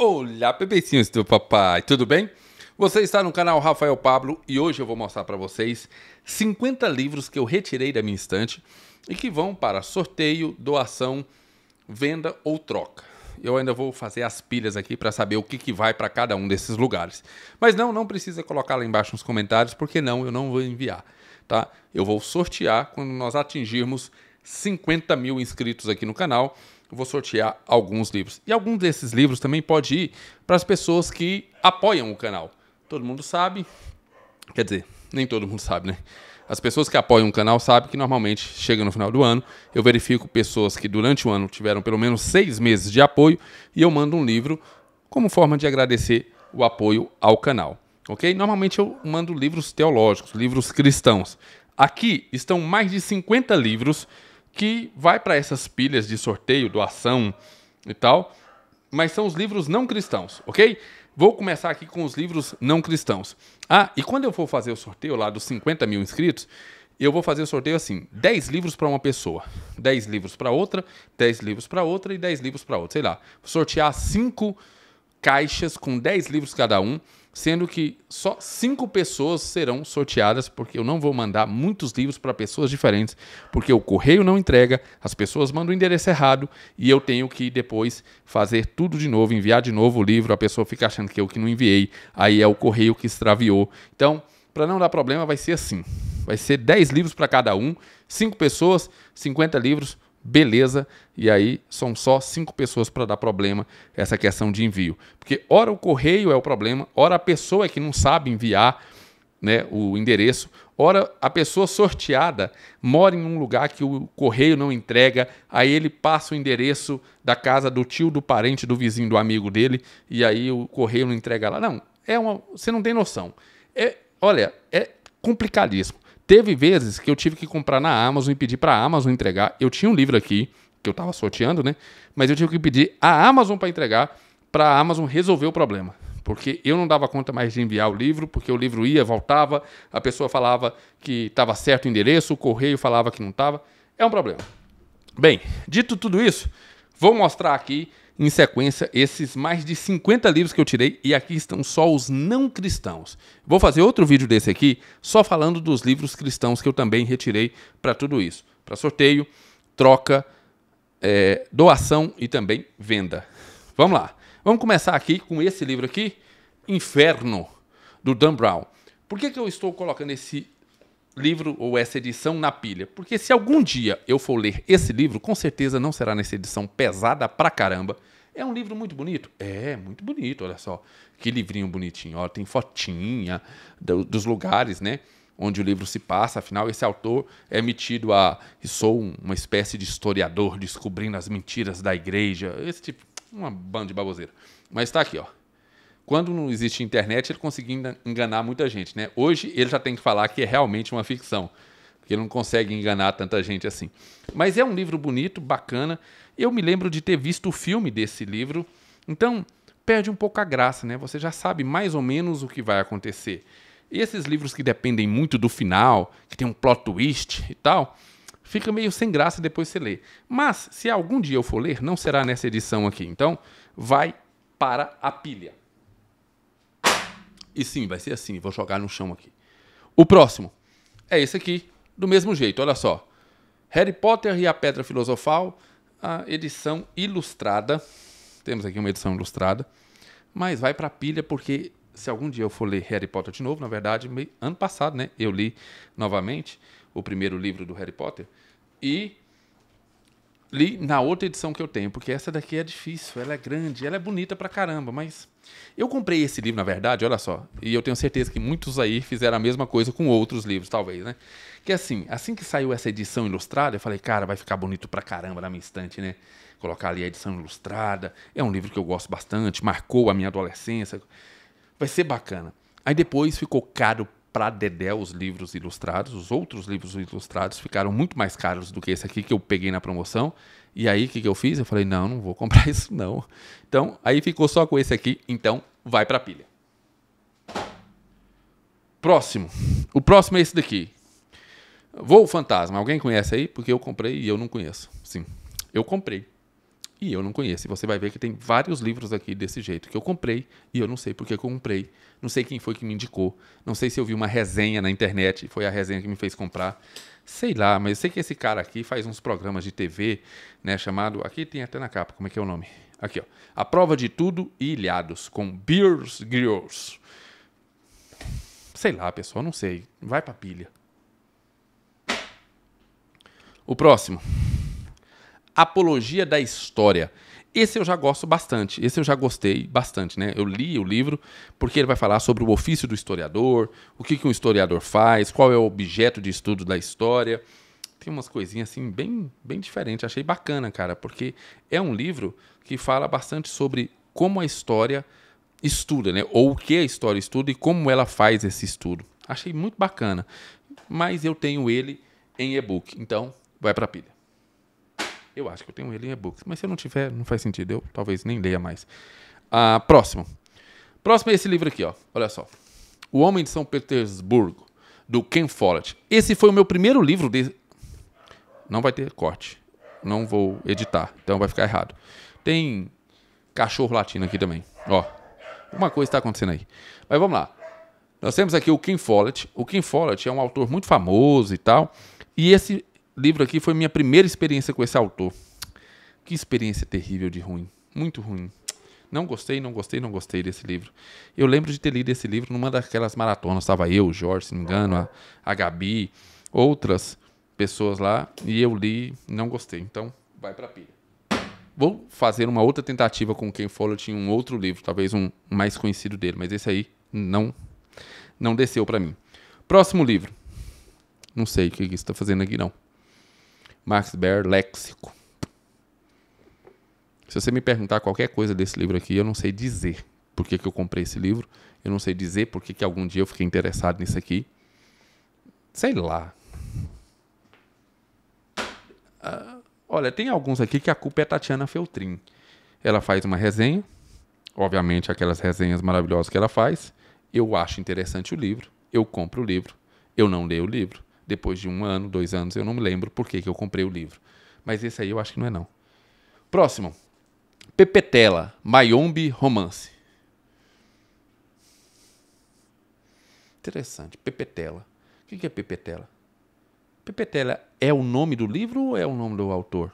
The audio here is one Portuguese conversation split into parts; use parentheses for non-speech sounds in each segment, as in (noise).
Olá, bebezinhos do papai, tudo bem? Você está no canal Rafael Pablo e hoje eu vou mostrar para vocês 50 livros que eu retirei da minha estante e que vão para sorteio, doação, venda ou troca. Eu ainda vou fazer as pilhas aqui para saber o que, que vai para cada um desses lugares. Mas não, não precisa colocar lá embaixo nos comentários, porque não, eu não vou enviar, tá? Eu vou sortear quando nós atingirmos 50 mil inscritos aqui no canal eu vou sortear alguns livros. E algum desses livros também pode ir para as pessoas que apoiam o canal. Todo mundo sabe, quer dizer, nem todo mundo sabe, né? As pessoas que apoiam o canal sabem que normalmente chega no final do ano, eu verifico pessoas que durante o ano tiveram pelo menos seis meses de apoio e eu mando um livro como forma de agradecer o apoio ao canal. Ok? Normalmente eu mando livros teológicos, livros cristãos. Aqui estão mais de 50 livros que vai para essas pilhas de sorteio, doação e tal, mas são os livros não cristãos, ok? Vou começar aqui com os livros não cristãos. Ah, e quando eu for fazer o sorteio lá dos 50 mil inscritos, eu vou fazer o sorteio assim: 10 livros para uma pessoa, 10 livros para outra, 10 livros para outra e 10 livros para outra, sei lá. Vou sortear 5 caixas com 10 livros cada um sendo que só cinco pessoas serão sorteadas, porque eu não vou mandar muitos livros para pessoas diferentes, porque o correio não entrega, as pessoas mandam o endereço errado e eu tenho que depois fazer tudo de novo, enviar de novo o livro, a pessoa fica achando que eu que não enviei, aí é o correio que extraviou. Então, para não dar problema, vai ser assim. Vai ser 10 livros para cada um, cinco pessoas, 50 livros, beleza, e aí são só cinco pessoas para dar problema essa questão de envio. Porque ora o correio é o problema, ora a pessoa é que não sabe enviar né, o endereço, ora a pessoa sorteada mora em um lugar que o correio não entrega, aí ele passa o endereço da casa do tio, do parente, do vizinho, do amigo dele, e aí o correio não entrega lá. Não, é uma, você não tem noção. É, olha, é complicadíssimo. Teve vezes que eu tive que comprar na Amazon e pedir para a Amazon entregar. Eu tinha um livro aqui que eu estava sorteando, né? Mas eu tive que pedir a Amazon para entregar, para a Amazon resolver o problema. Porque eu não dava conta mais de enviar o livro, porque o livro ia, voltava, a pessoa falava que estava certo o endereço, o correio falava que não estava. É um problema. Bem, dito tudo isso, vou mostrar aqui em sequência esses mais de 50 livros que eu tirei e aqui estão só os não cristãos. Vou fazer outro vídeo desse aqui só falando dos livros cristãos que eu também retirei para tudo isso, para sorteio, troca, é, doação e também venda. Vamos lá. Vamos começar aqui com esse livro aqui, Inferno, do Dan Brown. Por que, que eu estou colocando esse livro ou essa edição na pilha. Porque se algum dia eu for ler esse livro, com certeza não será nessa edição pesada pra caramba. É um livro muito bonito? É, muito bonito, olha só. Que livrinho bonitinho. Ó, tem fotinha do, dos lugares, né? Onde o livro se passa. Afinal, esse autor é metido a. e Sou uma espécie de historiador descobrindo as mentiras da igreja. Esse tipo. Uma banda de baboseira. Mas tá aqui, ó quando não existe internet, ele conseguia enganar muita gente. Né? Hoje ele já tem que falar que é realmente uma ficção, porque ele não consegue enganar tanta gente assim. Mas é um livro bonito, bacana. Eu me lembro de ter visto o filme desse livro, então perde um pouco a graça, né? Você já sabe mais ou menos o que vai acontecer. E esses livros que dependem muito do final, que tem um plot twist e tal, fica meio sem graça depois você ler. Mas se algum dia eu for ler, não será nessa edição aqui. Então, vai para a pilha. E sim, vai ser assim. Vou jogar no chão aqui. O próximo é esse aqui, do mesmo jeito. Olha só. Harry Potter e a Pedra Filosofal, a edição ilustrada. Temos aqui uma edição ilustrada. Mas vai para a pilha, porque se algum dia eu for ler Harry Potter de novo, na verdade, ano passado, né? Eu li novamente o primeiro livro do Harry Potter. E li na outra edição que eu tenho, porque essa daqui é difícil, ela é grande, ela é bonita pra caramba, mas eu comprei esse livro, na verdade, olha só, e eu tenho certeza que muitos aí fizeram a mesma coisa com outros livros, talvez, né? Que assim, assim que saiu essa edição ilustrada, eu falei, cara, vai ficar bonito pra caramba na minha estante, né? Colocar ali a edição ilustrada, é um livro que eu gosto bastante, marcou a minha adolescência, vai ser bacana. Aí depois ficou caro para Dedé os livros ilustrados, os outros livros ilustrados ficaram muito mais caros do que esse aqui que eu peguei na promoção. E aí o que, que eu fiz? Eu falei, não, não vou comprar (laughs) isso não. Então, aí ficou só com esse aqui, então vai para pilha. Próximo. O próximo é esse daqui. Voo Fantasma. Alguém conhece aí? Porque eu comprei e eu não conheço. Sim, eu comprei e eu não conheço. E você vai ver que tem vários livros aqui desse jeito que eu comprei e eu não sei porque eu comprei, não sei quem foi que me indicou, não sei se eu vi uma resenha na internet, foi a resenha que me fez comprar. Sei lá, mas eu sei que esse cara aqui faz uns programas de TV, né, chamado, aqui tem até na capa, como é que é o nome? Aqui, ó. A prova de tudo e ilhados com Beers grills Sei lá, pessoal, não sei. Vai pra pilha. O próximo. Apologia da História. Esse eu já gosto bastante, esse eu já gostei bastante, né? Eu li o livro porque ele vai falar sobre o ofício do historiador, o que, que um historiador faz, qual é o objeto de estudo da história. Tem umas coisinhas assim bem, bem diferentes, achei bacana, cara, porque é um livro que fala bastante sobre como a história estuda, né? Ou o que a história estuda e como ela faz esse estudo. Achei muito bacana, mas eu tenho ele em e-book, então vai para pilha. Eu acho que eu tenho ele em e-books, mas se eu não tiver, não faz sentido. Eu talvez nem leia mais. Ah, próximo. Próximo é esse livro aqui, ó. Olha só. O Homem de São Petersburgo, do Ken Follett. Esse foi o meu primeiro livro de. Não vai ter corte. Não vou editar, então vai ficar errado. Tem cachorro latino aqui também. Ó. Uma coisa está acontecendo aí. Mas vamos lá. Nós temos aqui o Ken Follett. O Ken Follett é um autor muito famoso e tal. E esse livro aqui foi minha primeira experiência com esse autor. Que experiência terrível de ruim. Muito ruim. Não gostei, não gostei, não gostei desse livro. Eu lembro de ter lido esse livro numa daquelas maratonas. Estava eu, Jorge, se não me engano, a, a Gabi, outras pessoas lá. E eu li, não gostei. Então, vai pra pilha. Vou fazer uma outra tentativa com quem falou tinha um outro livro, talvez um mais conhecido dele. Mas esse aí não, não desceu para mim. Próximo livro. Não sei o que, você está fazendo aqui, não. Max Baer, Léxico. Se você me perguntar qualquer coisa desse livro aqui, eu não sei dizer por que, que eu comprei esse livro. Eu não sei dizer por que, que algum dia eu fiquei interessado nisso aqui. Sei lá. Ah, olha, tem alguns aqui que a culpa é Tatiana Feltrin. Ela faz uma resenha, obviamente aquelas resenhas maravilhosas que ela faz. Eu acho interessante o livro, eu compro o livro, eu não leio o livro, depois de um ano, dois anos, eu não me lembro por que, que eu comprei o livro. Mas esse aí eu acho que não é não. Próximo. Pepetela, Mayombe Romance. Interessante, Pepetela. O que é Pepetela? Pepetela é o nome do livro ou é o nome do autor?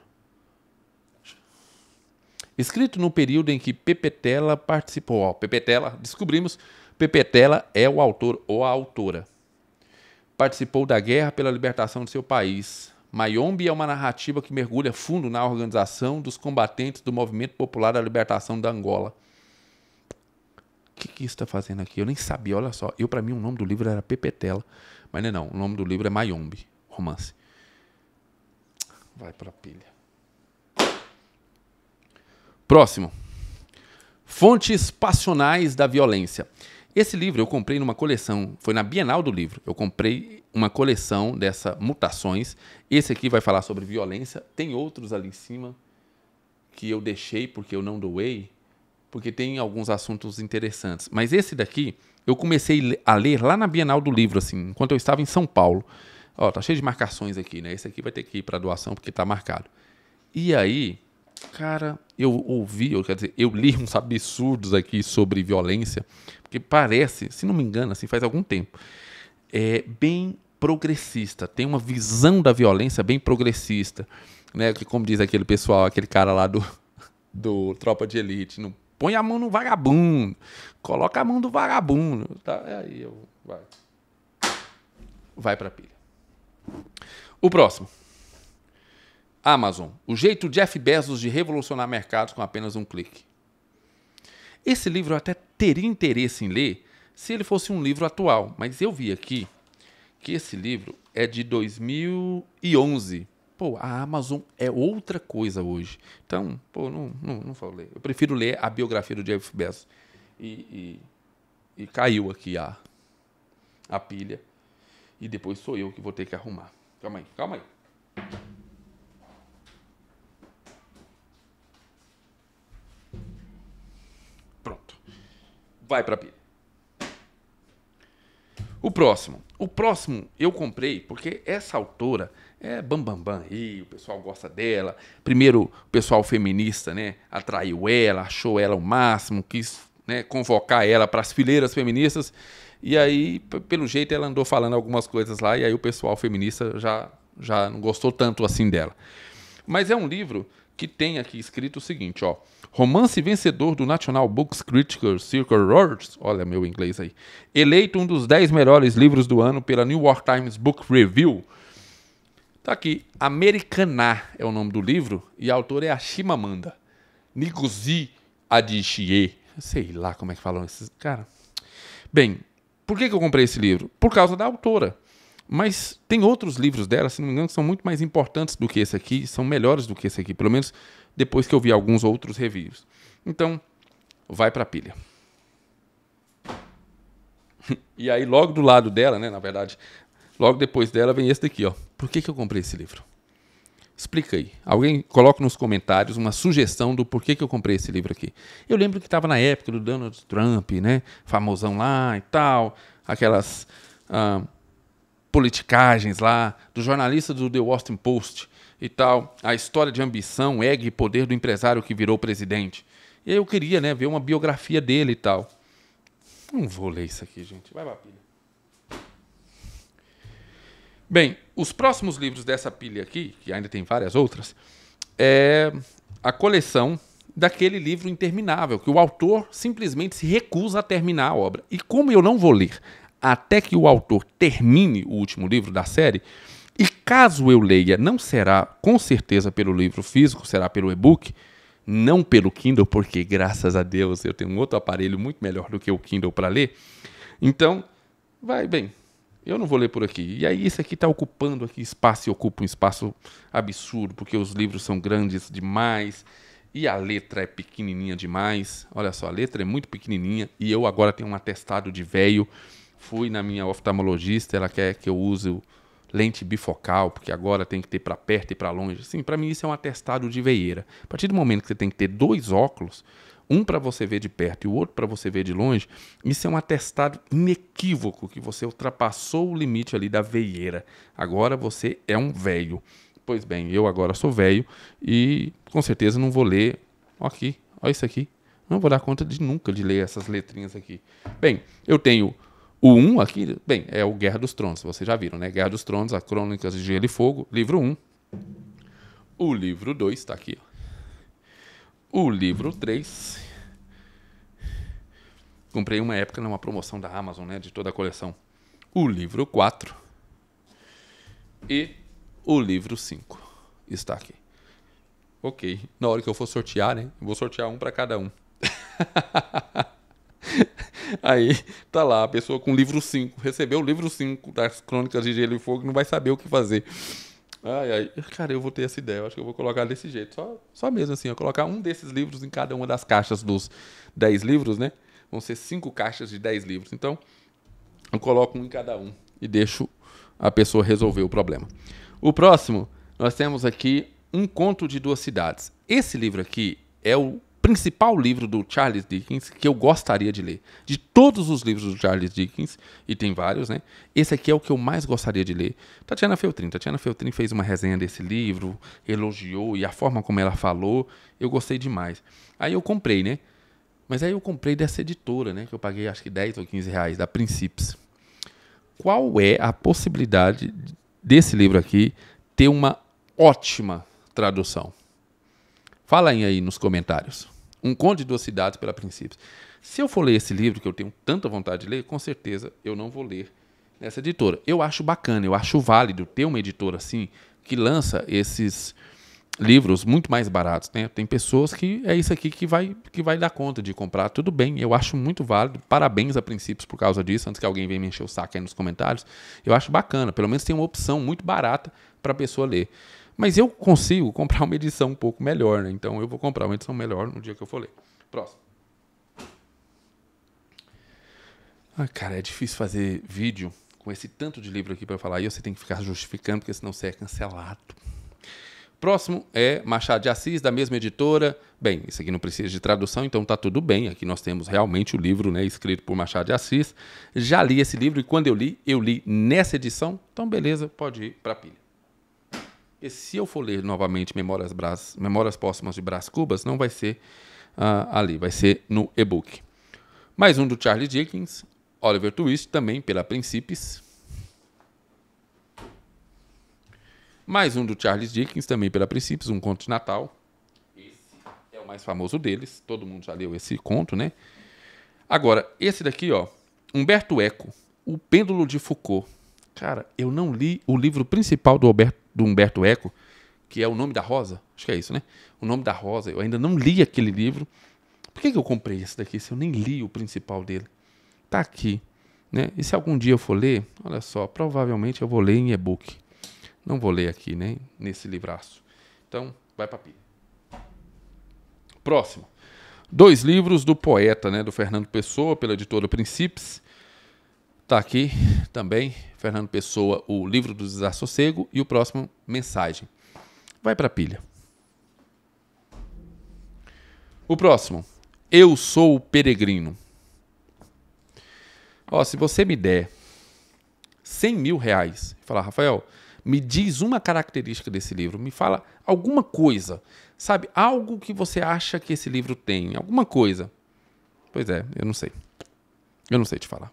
Escrito no período em que Pepetela participou. Ó, Pepetela, descobrimos, Pepetela é o autor ou a autora participou da guerra pela libertação de seu país. Mayombe é uma narrativa que mergulha fundo na organização dos combatentes do Movimento Popular da Libertação da Angola. O que, que isso está fazendo aqui? Eu nem sabia, olha só. Eu, para mim, o nome do livro era Pepetela. Mas não é não. O nome do livro é Mayombe, romance. Vai para a pilha. Próximo. Fontes Passionais da Violência. Esse livro eu comprei numa coleção, foi na Bienal do Livro. Eu comprei uma coleção dessa Mutações. Esse aqui vai falar sobre violência. Tem outros ali em cima que eu deixei porque eu não doei, porque tem alguns assuntos interessantes. Mas esse daqui eu comecei a ler lá na Bienal do Livro, assim, enquanto eu estava em São Paulo. Ó, tá cheio de marcações aqui, né? Esse aqui vai ter que ir para doação porque tá marcado. E aí, Cara, eu ouvi, eu, quer dizer, eu li uns absurdos aqui sobre violência, porque parece, se não me engano, assim, faz algum tempo, é bem progressista, tem uma visão da violência bem progressista, né? Que como diz aquele pessoal, aquele cara lá do, (laughs) do Tropa de Elite, não põe a mão no vagabundo, coloca a mão do vagabundo, tá? É aí, eu, vai. Vai pra pilha. O próximo. Amazon, o jeito Jeff Bezos de revolucionar mercados com apenas um clique. Esse livro eu até teria interesse em ler se ele fosse um livro atual, mas eu vi aqui que esse livro é de 2011. Pô, a Amazon é outra coisa hoje. Então, pô, não, não, não vou ler. Eu prefiro ler a biografia do Jeff Bezos. E, e, e caiu aqui a, a pilha. E depois sou eu que vou ter que arrumar. Calma aí, calma aí. vai para pilha. O próximo. O próximo eu comprei porque essa autora é bambambam bam, bam, e o pessoal gosta dela. Primeiro, o pessoal feminista, né, atraiu ela, achou ela o máximo, quis, né, convocar ela para as fileiras feministas. E aí, pelo jeito ela andou falando algumas coisas lá e aí o pessoal feminista já já não gostou tanto assim dela. Mas é um livro que tem aqui escrito o seguinte, ó. Romance vencedor do National Books Critical Circle Awards, olha meu inglês aí, eleito um dos 10 melhores livros do ano pela New York Times Book Review. Tá aqui, Americaná é o nome do livro e a autora é a Shimamanda Niguzi Adichie. Sei lá como é que falam esses, cara. Bem, por que, que eu comprei esse livro? Por causa da autora. Mas tem outros livros dela, se não me engano, que são muito mais importantes do que esse aqui, são melhores do que esse aqui, pelo menos depois que eu vi alguns outros reviews. Então, vai para a pilha. (laughs) E aí, logo do lado dela, né, na verdade, logo depois dela vem esse daqui, ó. Por que, que eu comprei esse livro? Explica aí. Alguém coloca nos comentários uma sugestão do porquê que eu comprei esse livro aqui. Eu lembro que estava na época do Donald Trump, né? Famosão lá e tal. Aquelas. Ah, politicagens lá, do jornalista do The Washington Post e tal, a história de ambição, ego e poder do empresário que virou presidente. E aí eu queria, né, ver uma biografia dele e tal. Não vou ler isso aqui, gente. Vai pra pilha. Bem, os próximos livros dessa pilha aqui, que ainda tem várias outras, é a coleção daquele livro interminável, que o autor simplesmente se recusa a terminar a obra. E como eu não vou ler até que o autor termine o último livro da série. E caso eu leia, não será com certeza pelo livro físico, será pelo e-book, não pelo Kindle, porque graças a Deus eu tenho um outro aparelho muito melhor do que o Kindle para ler. Então, vai bem, eu não vou ler por aqui. E aí isso aqui está ocupando aqui espaço e ocupa um espaço absurdo, porque os livros são grandes demais e a letra é pequenininha demais. Olha só, a letra é muito pequenininha e eu agora tenho um atestado de velho Fui na minha oftalmologista, ela quer que eu use lente bifocal, porque agora tem que ter para perto e para longe. Sim, para mim isso é um atestado de veieira. A partir do momento que você tem que ter dois óculos, um para você ver de perto e o outro para você ver de longe, isso é um atestado inequívoco que você ultrapassou o limite ali da veieira. Agora você é um velho. Pois bem, eu agora sou velho e com certeza não vou ler. Ó aqui, ó isso aqui. Não vou dar conta de nunca de ler essas letrinhas aqui. Bem, eu tenho o 1 aqui, bem, é o Guerra dos Tronos, vocês já viram, né? Guerra dos Tronos, a Crônicas de Gelo e Fogo, livro 1. O livro 2 está aqui. O livro 3. Comprei uma época numa promoção da Amazon, né? De toda a coleção. O livro 4. E o livro 5 está aqui. Ok. Na hora que eu for sortear, né? Vou sortear um para cada um. (laughs) (laughs) Aí tá lá, a pessoa com o livro 5, recebeu o livro 5 das Crônicas de Gelo e Fogo, não vai saber o que fazer. Ai, ai, cara, eu vou ter essa ideia, eu acho que eu vou colocar desse jeito, só, só mesmo assim, eu colocar um desses livros em cada uma das caixas dos 10 livros, né? Vão ser cinco caixas de 10 livros. Então, eu coloco um em cada um e deixo a pessoa resolver o problema. O próximo, nós temos aqui Um Conto de Duas Cidades. Esse livro aqui é o principal livro do Charles Dickens que eu gostaria de ler. De todos os livros do Charles Dickens, e tem vários, né? Esse aqui é o que eu mais gostaria de ler. Tatiana Feltrin. Tatiana Feltrin fez uma resenha desse livro, elogiou e a forma como ela falou, eu gostei demais. Aí eu comprei, né? Mas aí eu comprei dessa editora, né? Que eu paguei acho que 10 ou 15 reais, da Princípios. Qual é a possibilidade desse livro aqui ter uma ótima tradução? Falem aí nos comentários. Um Conde de Duas Cidades, pela Princípios. Se eu for ler esse livro, que eu tenho tanta vontade de ler, com certeza eu não vou ler nessa editora. Eu acho bacana, eu acho válido ter uma editora assim, que lança esses livros muito mais baratos. Né? Tem pessoas que é isso aqui que vai, que vai dar conta de comprar. Tudo bem, eu acho muito válido. Parabéns a princípios por causa disso, antes que alguém venha me encher o saco aí nos comentários. Eu acho bacana, pelo menos tem uma opção muito barata para a pessoa ler. Mas eu consigo comprar uma edição um pouco melhor, né? Então eu vou comprar uma edição melhor no dia que eu for ler. Próximo. Ah, cara, é difícil fazer vídeo com esse tanto de livro aqui para falar. E você tem que ficar justificando, porque senão você é cancelado. Próximo é Machado de Assis, da mesma editora. Bem, isso aqui não precisa de tradução, então tá tudo bem. Aqui nós temos realmente o livro né, escrito por Machado de Assis. Já li esse livro e quando eu li, eu li nessa edição. Então, beleza, pode ir para pilha. Porque se eu for ler novamente Memórias, Brás, Memórias Póstumas de Brás Cubas, não vai ser uh, ali, vai ser no e-book. Mais um do Charles Dickens, Oliver Twist, também pela Princípios. Mais um do Charles Dickens, também pela Princípios, um conto de Natal. Esse é o mais famoso deles, todo mundo já leu esse conto, né? Agora, esse daqui, ó, Humberto Eco, O Pêndulo de Foucault. Cara, eu não li o livro principal do, Alberto, do Humberto Eco, que é O Nome da Rosa. Acho que é isso, né? O Nome da Rosa. Eu ainda não li aquele livro. Por que, que eu comprei esse daqui se eu nem li o principal dele? Tá aqui. Né? E se algum dia eu for ler, olha só, provavelmente eu vou ler em e-book. Não vou ler aqui, né? Nesse livraço. Então, vai pra pia. Próximo. Dois livros do poeta, né? Do Fernando Pessoa, pela editora Princípios. Está aqui também, Fernando Pessoa, o livro do desassossego e o próximo, Mensagem. Vai para a pilha. O próximo, Eu Sou o Peregrino. Ó, se você me der 100 mil reais e falar, Rafael, me diz uma característica desse livro, me fala alguma coisa, sabe? Algo que você acha que esse livro tem, alguma coisa. Pois é, eu não sei. Eu não sei te falar.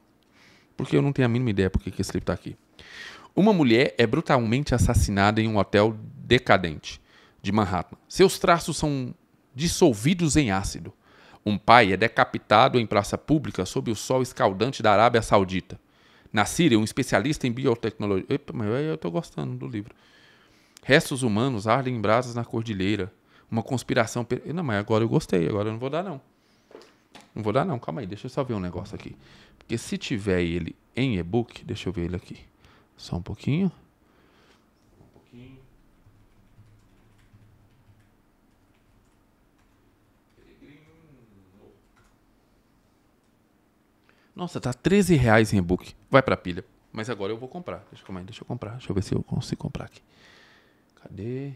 Porque eu não tenho a mínima ideia porque que esse livro está aqui. Uma mulher é brutalmente assassinada em um hotel decadente de Manhattan. Seus traços são dissolvidos em ácido. Um pai é decapitado em praça pública sob o sol escaldante da Arábia Saudita. Na Síria, um especialista em biotecnologia. Epa, mas eu estou gostando do livro. Restos humanos ardem em brasas na cordilheira. Uma conspiração. Per... Não, mas agora eu gostei, agora eu não vou dar, não. Não vou dar não, calma aí, deixa eu só ver um negócio aqui. Porque se tiver ele em e-book, deixa eu ver ele aqui. Só um pouquinho. Nossa, tá 13 reais em e-book. Vai pra pilha. Mas agora eu vou comprar. Deixa, deixa eu comprar. Deixa eu ver se eu consigo comprar aqui. Cadê?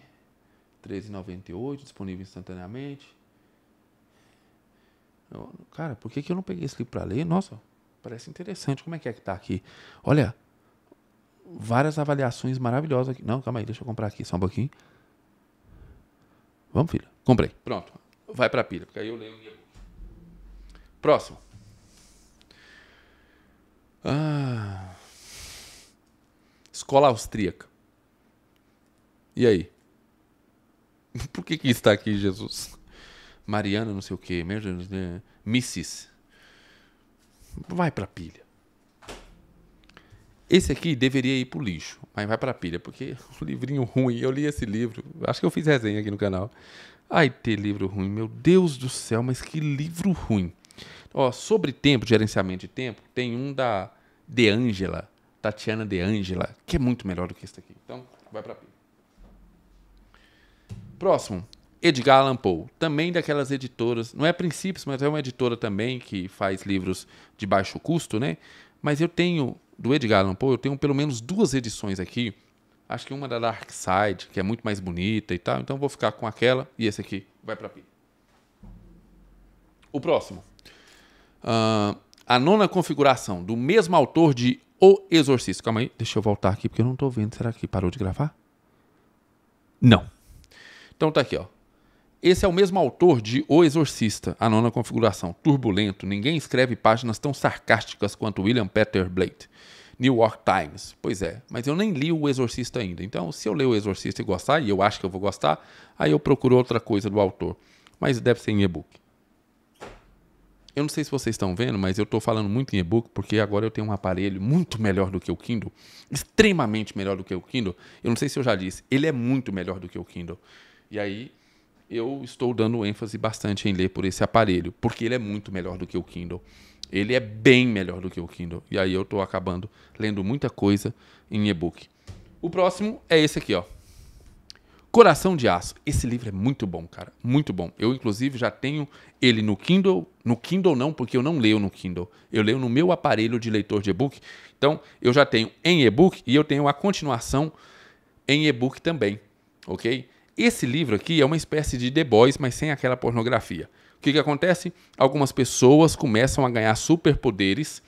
13,98, disponível instantaneamente. Eu, cara, por que, que eu não peguei esse livro para ler? Nossa, parece interessante. Como é que é que tá aqui? Olha, várias avaliações maravilhosas aqui. Não, calma aí, deixa eu comprar aqui só um pouquinho. Vamos, filha Comprei. Pronto. Vai para a pilha, porque aí eu leio o livro. Próximo. Ah. Escola austríaca. E aí? (laughs) Por que que está aqui, Jesus? Mariana não sei o quê, Mrs. Vai pra pilha. Esse aqui deveria ir pro lixo, mas vai pra pilha, porque (laughs) um livrinho ruim, eu li esse livro, acho que eu fiz resenha aqui no canal. Ai, ter livro ruim, meu Deus do céu, mas que livro ruim. Ó, sobre tempo, gerenciamento de tempo, tem um da De Angela, Tatiana De Angela, que é muito melhor do que esse aqui. Então, vai pra pilha. Próximo. Edgar Allan Poe, também daquelas editoras, não é Princípios, mas é uma editora também que faz livros de baixo custo, né? Mas eu tenho, do Edgar Allan Poe, eu tenho pelo menos duas edições aqui. Acho que uma da Dark Side, que é muito mais bonita e tal, então vou ficar com aquela e esse aqui vai para pilha. O próximo. Uh, a nona configuração, do mesmo autor de O Exorcista. Calma aí, deixa eu voltar aqui porque eu não estou vendo. Será que parou de gravar? Não. Então tá aqui, ó. Esse é o mesmo autor de O Exorcista, a nona configuração. Turbulento, ninguém escreve páginas tão sarcásticas quanto William Peter Blake. New York Times. Pois é, mas eu nem li O Exorcista ainda. Então, se eu ler O Exorcista e gostar, e eu acho que eu vou gostar, aí eu procuro outra coisa do autor. Mas deve ser em e-book. Eu não sei se vocês estão vendo, mas eu estou falando muito em e-book porque agora eu tenho um aparelho muito melhor do que o Kindle, extremamente melhor do que o Kindle. Eu não sei se eu já disse, ele é muito melhor do que o Kindle. E aí eu estou dando ênfase bastante em ler por esse aparelho, porque ele é muito melhor do que o Kindle. Ele é bem melhor do que o Kindle. E aí eu estou acabando lendo muita coisa em e-book. O próximo é esse aqui, ó. Coração de Aço. Esse livro é muito bom, cara. Muito bom. Eu, inclusive, já tenho ele no Kindle. No Kindle não, porque eu não leio no Kindle. Eu leio no meu aparelho de leitor de e-book. Então, eu já tenho em e-book e eu tenho a continuação em e-book também, ok? Esse livro aqui é uma espécie de The Boys, mas sem aquela pornografia. O que, que acontece? Algumas pessoas começam a ganhar superpoderes.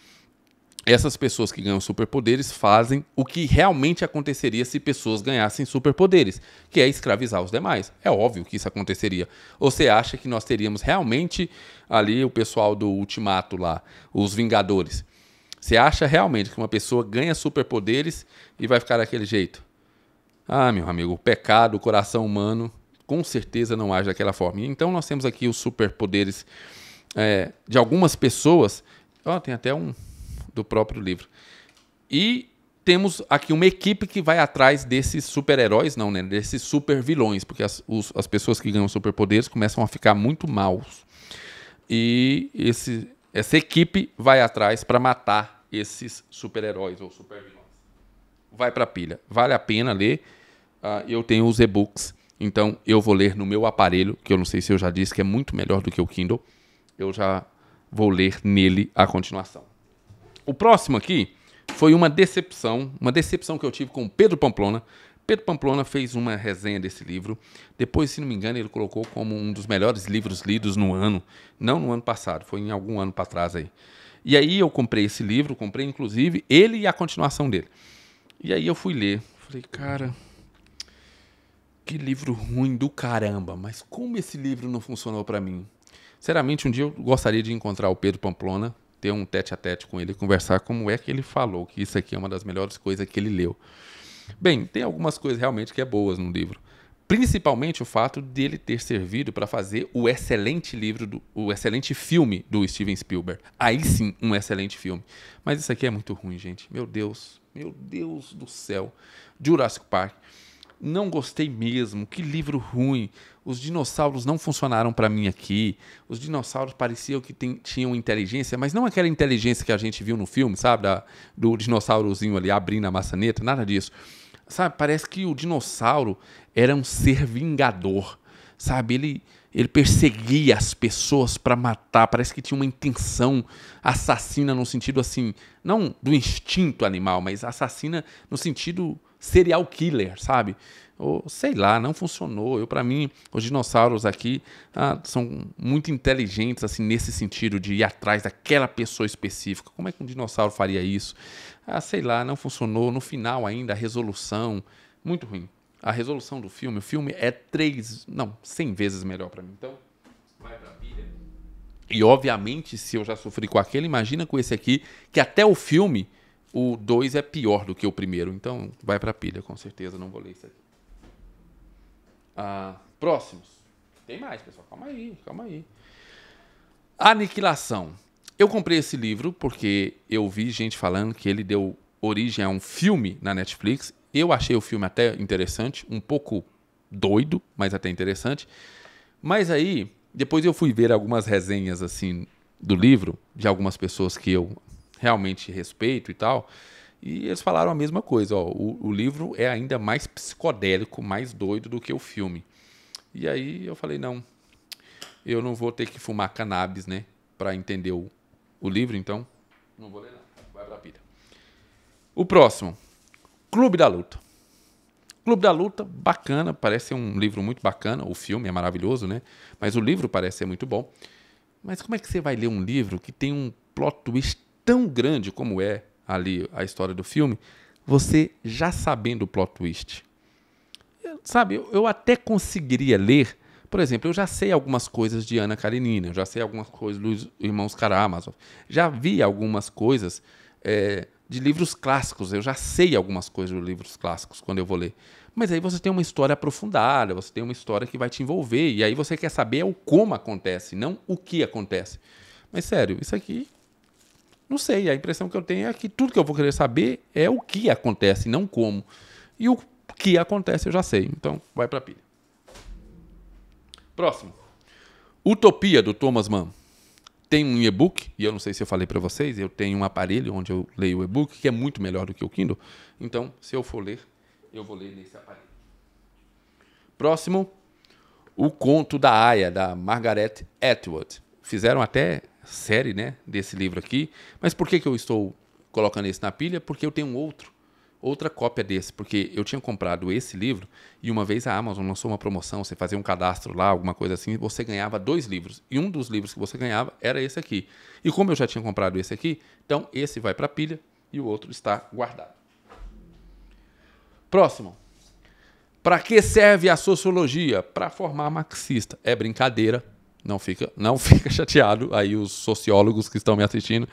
Essas pessoas que ganham superpoderes fazem o que realmente aconteceria se pessoas ganhassem superpoderes, que é escravizar os demais. É óbvio que isso aconteceria. Ou você acha que nós teríamos realmente ali o pessoal do Ultimato lá, os Vingadores? Você acha realmente que uma pessoa ganha superpoderes e vai ficar daquele jeito? Ah, meu amigo, o pecado, o coração humano, com certeza não age daquela forma. Então nós temos aqui os superpoderes é, de algumas pessoas. Ó, tem até um do próprio livro. E temos aqui uma equipe que vai atrás desses super-heróis, não, né? Desses super-vilões, porque as, os, as pessoas que ganham superpoderes começam a ficar muito maus. E esse, essa equipe vai atrás para matar esses super-heróis ou super-vilões. Vai para pilha. Vale a pena ler uh, eu tenho os e-books. Então eu vou ler no meu aparelho, que eu não sei se eu já disse que é muito melhor do que o Kindle. Eu já vou ler nele a continuação. O próximo aqui foi uma decepção, uma decepção que eu tive com Pedro Pamplona. Pedro Pamplona fez uma resenha desse livro. Depois, se não me engano, ele colocou como um dos melhores livros lidos no ano. Não no ano passado, foi em algum ano para trás aí. E aí eu comprei esse livro, comprei inclusive ele e a continuação dele. E aí eu fui ler. Falei, cara, que livro ruim do caramba, mas como esse livro não funcionou para mim? Sinceramente, um dia eu gostaria de encontrar o Pedro Pamplona, ter um tete a tete com ele, conversar como é que ele falou que isso aqui é uma das melhores coisas que ele leu. Bem, tem algumas coisas realmente que é boas no livro. Principalmente o fato dele ter servido para fazer o excelente livro, do, o excelente filme do Steven Spielberg. Aí sim, um excelente filme. Mas isso aqui é muito ruim, gente. Meu Deus, meu Deus do céu. Jurassic Park. Não gostei mesmo, que livro ruim. Os dinossauros não funcionaram para mim aqui. Os dinossauros pareciam que tem, tinham inteligência, mas não aquela inteligência que a gente viu no filme, sabe? Da, do dinossaurozinho ali abrindo a maçaneta, nada disso. Sabe? Parece que o dinossauro era um ser vingador, sabe? Ele, ele perseguia as pessoas para matar, parece que tinha uma intenção assassina no sentido assim, não do instinto animal, mas assassina no sentido serial killer, sabe? Ou sei lá, não funcionou. Eu para mim, os dinossauros aqui ah, são muito inteligentes assim nesse sentido de ir atrás daquela pessoa específica. Como é que um dinossauro faria isso? Ah, sei lá, não funcionou. No final ainda a resolução muito ruim. A resolução do filme, o filme é três, não, cem vezes melhor para mim. Então, vai pra pilha. E obviamente, se eu já sofri com aquele, imagina com esse aqui, que até o filme o 2 é pior do que o primeiro, então vai pra pilha, com certeza. Não vou ler isso aqui. Ah, próximos. Tem mais, pessoal. Calma aí, calma aí. Aniquilação. Eu comprei esse livro porque eu vi gente falando que ele deu origem a um filme na Netflix. Eu achei o filme até interessante, um pouco doido, mas até interessante. Mas aí, depois eu fui ver algumas resenhas assim do livro de algumas pessoas que eu realmente respeito e tal. E eles falaram a mesma coisa, ó, o, o livro é ainda mais psicodélico, mais doido do que o filme. E aí eu falei, não, eu não vou ter que fumar cannabis, né, para entender o, o livro, então não vou ler nada, vai pra vida. O próximo, Clube da Luta. Clube da Luta, bacana, parece um livro muito bacana, o filme é maravilhoso, né? Mas o livro parece ser muito bom. Mas como é que você vai ler um livro que tem um plot twist tão grande como é ali a história do filme, você já sabendo o plot twist. sabe, eu, até conseguiria ler, por exemplo, eu já sei algumas coisas de Ana Karenina, eu já sei algumas coisas dos Irmãos Karamazov, já vi algumas coisas é, de livros clássicos, eu já sei algumas coisas de livros clássicos quando eu vou ler. Mas aí você tem uma história aprofundada, você tem uma história que vai te envolver, e aí você quer saber é o como acontece, não o que acontece. Mas sério, isso aqui não sei, a impressão que eu tenho é que tudo que eu vou querer saber é o que acontece, não como. E o que acontece eu já sei, então vai para pilha. Próximo. Utopia do Thomas Mann. Tem um e-book, e eu não sei se eu falei para vocês, eu tenho um aparelho onde eu leio o e-book, que é muito melhor do que o Kindle. Então, se eu for ler, eu vou ler nesse aparelho. Próximo, O Conto da Aya, da Margaret Atwood. Fizeram até série, né, desse livro aqui. Mas por que, que eu estou colocando esse na pilha? Porque eu tenho outro, outra cópia desse, porque eu tinha comprado esse livro e uma vez a Amazon lançou uma promoção, você fazia um cadastro lá, alguma coisa assim, e você ganhava dois livros. E um dos livros que você ganhava era esse aqui. E como eu já tinha comprado esse aqui, então esse vai para a pilha e o outro está guardado. Próximo. Para que serve a sociologia? Para formar marxista. É brincadeira, não fica, não (laughs) fica chateado aí os sociólogos que estão me assistindo.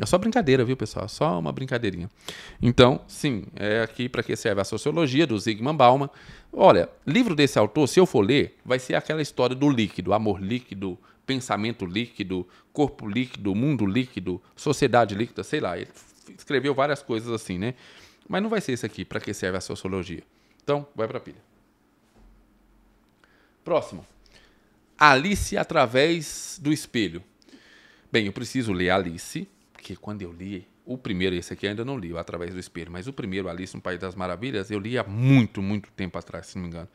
É só brincadeira, viu, pessoal? Só uma brincadeirinha. Então, sim, é aqui para que serve a sociologia do Zygmunt Bauman. Olha, livro desse autor, se eu for ler, vai ser aquela história do líquido, amor líquido, pensamento líquido, corpo líquido, mundo líquido, sociedade líquida, sei lá. Ele escreveu várias coisas assim, né? Mas não vai ser isso aqui para que serve a sociologia. Então, vai para pilha. Próximo. Alice através do espelho. Bem, eu preciso ler Alice, porque quando eu li o primeiro, esse aqui ainda não li, através do espelho, mas o primeiro, Alice no País das Maravilhas, eu li há muito, muito tempo atrás, se não me engano.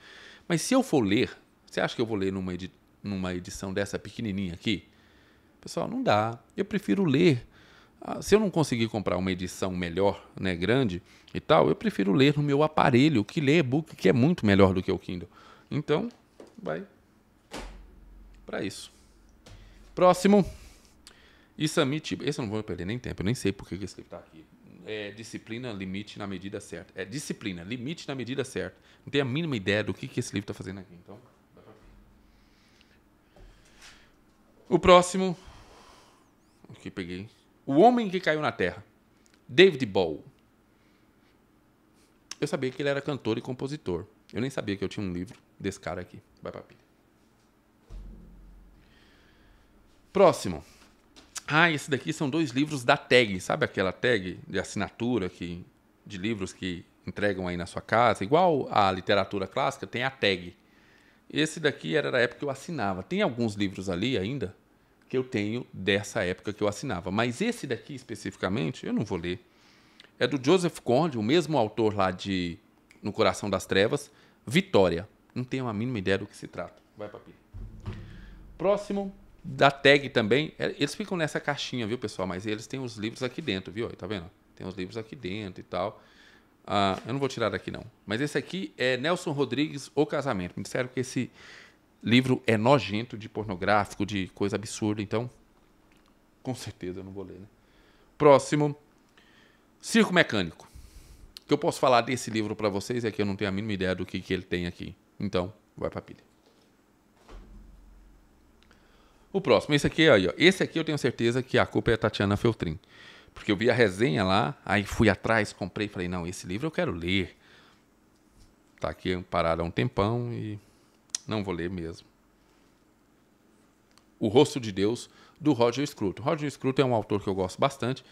Mas se eu for ler, você acha que eu vou ler numa, edi numa edição dessa pequenininha aqui? Pessoal, não dá. Eu prefiro ler. Ah, se eu não conseguir comprar uma edição melhor, né, grande e tal, eu prefiro ler no meu aparelho, que lê e-book, que é muito melhor do que o Kindle. Então, vai para isso. Próximo. Isami Esse eu não vou perder nem tempo, eu nem sei por que esse livro tá aqui. É disciplina, limite na medida certa. É disciplina, limite na medida certa. Não tenho a mínima ideia do que, que esse livro está fazendo aqui, então. O próximo. O que peguei? O Homem que Caiu na Terra. David Ball Eu sabia que ele era cantor e compositor. Eu nem sabia que eu tinha um livro desse cara aqui. Vai pra pilha. Próximo. Ah, esse daqui são dois livros da tag, sabe aquela tag de assinatura que, de livros que entregam aí na sua casa? Igual a literatura clássica, tem a tag. Esse daqui era da época que eu assinava. Tem alguns livros ali ainda que eu tenho dessa época que eu assinava. Mas esse daqui especificamente, eu não vou ler. É do Joseph Conde, o mesmo autor lá de No Coração das Trevas, Vitória. Não tenho a mínima ideia do que se trata. Vai, papi. Próximo da tag também. É, eles ficam nessa caixinha, viu, pessoal? Mas eles têm os livros aqui dentro, viu? Tá vendo? Tem os livros aqui dentro e tal. Ah, eu não vou tirar daqui, não. Mas esse aqui é Nelson Rodrigues, O Casamento. Me disseram que esse livro é nojento, de pornográfico, de coisa absurda. Então, com certeza eu não vou ler, né? Próximo. Circo Mecânico. O que eu posso falar desse livro para vocês é que eu não tenho a mínima ideia do que, que ele tem aqui. Então, vai pra pilha. O próximo, esse aqui, aí, ó. Esse aqui eu tenho certeza que a culpa é a Tatiana Feltrin. Porque eu vi a resenha lá, aí fui atrás, comprei, falei, não, esse livro eu quero ler. Tá aqui parado há um tempão e não vou ler mesmo. O Rosto de Deus, do Roger Scruton. Roger Scruton é um autor que eu gosto bastante,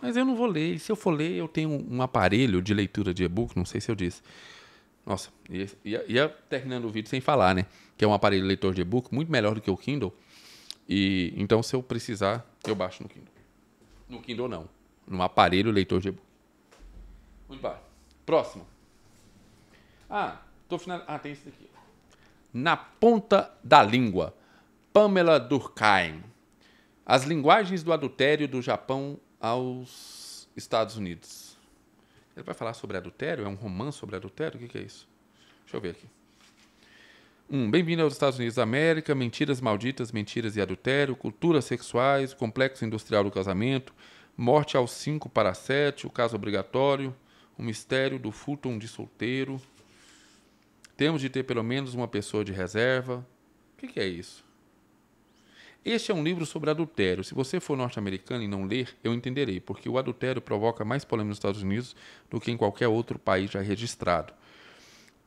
mas eu não vou ler. E se eu for ler, eu tenho um aparelho de leitura de e-book, não sei se eu disse. Nossa, ia, ia, ia terminando o vídeo sem falar, né? Que é um aparelho leitor de e-book muito melhor do que o Kindle, e então se eu precisar, eu baixo no Kindle. No Kindle não, no aparelho leitor de e-book. Muito bem. Próximo. Ah, tô final... Ah, tem esse daqui. Na ponta da língua. Pamela Durkheim. As linguagens do adultério do Japão aos Estados Unidos. Ele vai falar sobre adultério? É um romance sobre adultério? O que é isso? Deixa eu ver aqui. 1. Bem-vindo aos Estados Unidos da América, mentiras malditas, mentiras e adultério, culturas sexuais, complexo industrial do casamento, morte aos 5 para 7, o caso obrigatório, o mistério do Fulton de solteiro. Temos de ter pelo menos uma pessoa de reserva. O que, que é isso? Este é um livro sobre adultério. Se você for norte-americano e não ler, eu entenderei, porque o adultério provoca mais polêmica nos Estados Unidos do que em qualquer outro país já registrado.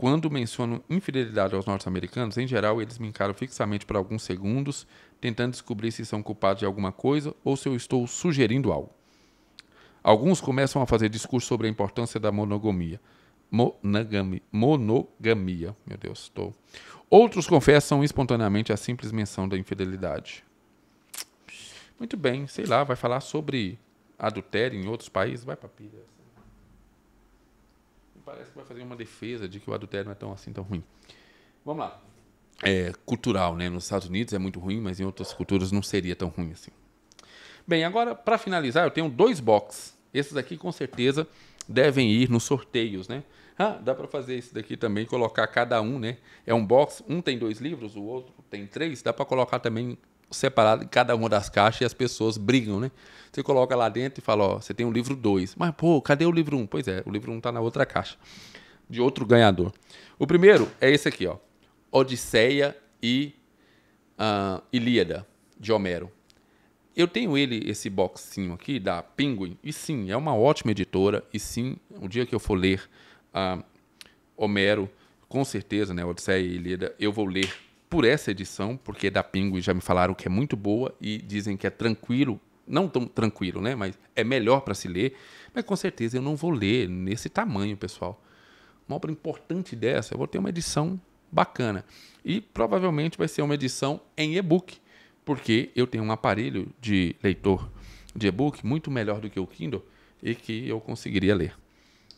Quando menciono infidelidade aos norte-americanos, em geral, eles me encaram fixamente por alguns segundos, tentando descobrir se são culpados de alguma coisa ou se eu estou sugerindo algo. Alguns começam a fazer discurso sobre a importância da monogamia. Monogami, monogamia, meu Deus, estou. Outros confessam espontaneamente a simples menção da infidelidade. Muito bem, sei lá, vai falar sobre adultério em outros países? Vai pra pilha parece que vai fazer uma defesa de que o adultério não é tão assim tão ruim. Vamos lá. É cultural, né? Nos Estados Unidos é muito ruim, mas em outras culturas não seria tão ruim assim. Bem, agora para finalizar, eu tenho dois boxes. Esses aqui com certeza devem ir nos sorteios, né? Ah, dá para fazer esse daqui também, colocar cada um, né? É um box, um tem dois livros, o outro tem três, dá para colocar também separado em cada uma das caixas e as pessoas brigam, né? Você coloca lá dentro e fala, ó, você tem o livro 2. Mas, pô, cadê o livro 1? Um? Pois é, o livro 1 um tá na outra caixa. De outro ganhador. O primeiro é esse aqui, ó. Odisseia e uh, Ilíada, de Homero. Eu tenho ele, esse boxinho aqui, da Penguin. E sim, é uma ótima editora. E sim, o dia que eu for ler uh, Homero, com certeza, né, Odisseia e Ilíada, eu vou ler por essa edição, porque da Pinguim já me falaram que é muito boa e dizem que é tranquilo, não tão tranquilo, né? Mas é melhor para se ler. Mas com certeza eu não vou ler nesse tamanho, pessoal. Uma obra importante dessa, eu vou ter uma edição bacana. E provavelmente vai ser uma edição em e-book, porque eu tenho um aparelho de leitor de e-book muito melhor do que o Kindle e que eu conseguiria ler.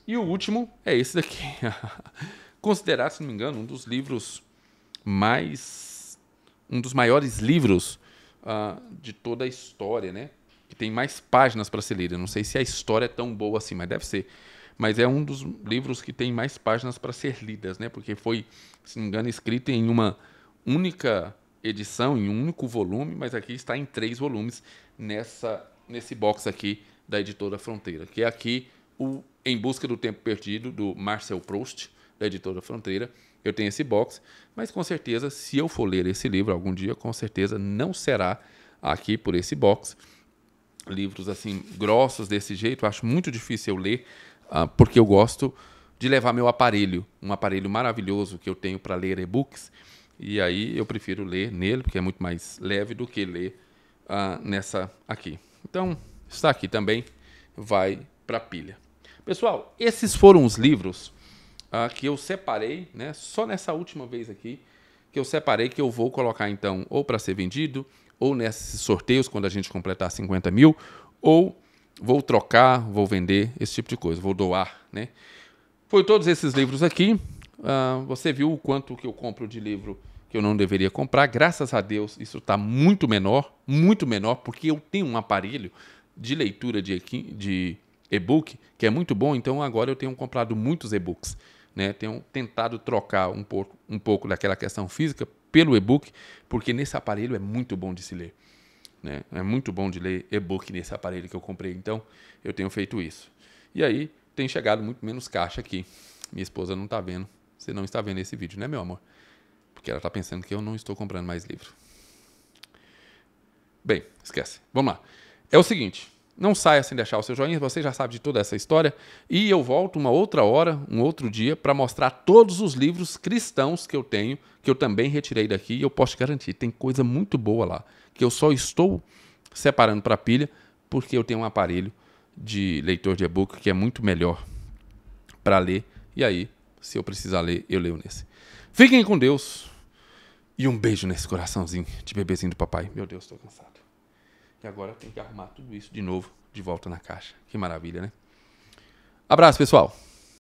E o último é esse daqui. (laughs) Considerado, se não me engano, um dos livros mais um dos maiores livros uh, de toda a história, né? Que tem mais páginas para ser lido. Eu não sei se a história é tão boa assim, mas deve ser. Mas é um dos livros que tem mais páginas para ser lidas, né? Porque foi, se não me engano, escrito em uma única edição, em um único volume, mas aqui está em três volumes nessa nesse box aqui da editora Fronteira, que é aqui o Em Busca do Tempo Perdido do Marcel Proust, da editora Fronteira, eu tenho esse box, mas com certeza, se eu for ler esse livro algum dia, com certeza não será aqui por esse box. Livros assim grossos desse jeito, acho muito difícil eu ler, uh, porque eu gosto de levar meu aparelho, um aparelho maravilhoso que eu tenho para ler e-books, e aí eu prefiro ler nele, porque é muito mais leve do que ler uh, nessa aqui. Então, está aqui também, vai para pilha. Pessoal, esses foram os livros uh, que eu separei, né? Só nessa última vez aqui que eu separei que eu vou colocar então ou para ser vendido ou nesses sorteios quando a gente completar 50 mil ou vou trocar, vou vender esse tipo de coisa, vou doar, né? Foi todos esses livros aqui. Uh, você viu o quanto que eu compro de livro que eu não deveria comprar. Graças a Deus isso está muito menor, muito menor, porque eu tenho um aparelho de leitura de, de e-book, que é muito bom, então agora eu tenho comprado muitos e-books né, tenham tentado trocar um pouco, um pouco daquela questão física pelo e-book, porque nesse aparelho é muito bom de se ler. Né? É muito bom de ler e-book nesse aparelho que eu comprei, então eu tenho feito isso. E aí tem chegado muito menos caixa aqui. Minha esposa não está vendo. Você não está vendo esse vídeo, né, meu amor? Porque ela está pensando que eu não estou comprando mais livro. Bem, esquece. Vamos lá. É o seguinte, não saia sem deixar o seu joinha, você já sabe de toda essa história. E eu volto uma outra hora, um outro dia, para mostrar todos os livros cristãos que eu tenho, que eu também retirei daqui. E eu posso te garantir, tem coisa muito boa lá, que eu só estou separando para pilha, porque eu tenho um aparelho de leitor de e-book que é muito melhor para ler. E aí, se eu precisar ler, eu leio nesse. Fiquem com Deus e um beijo nesse coraçãozinho de bebezinho do papai. Meu Deus, estou cansado. E agora tem que arrumar tudo isso de novo, de volta na caixa. Que maravilha, né? Abraço, pessoal!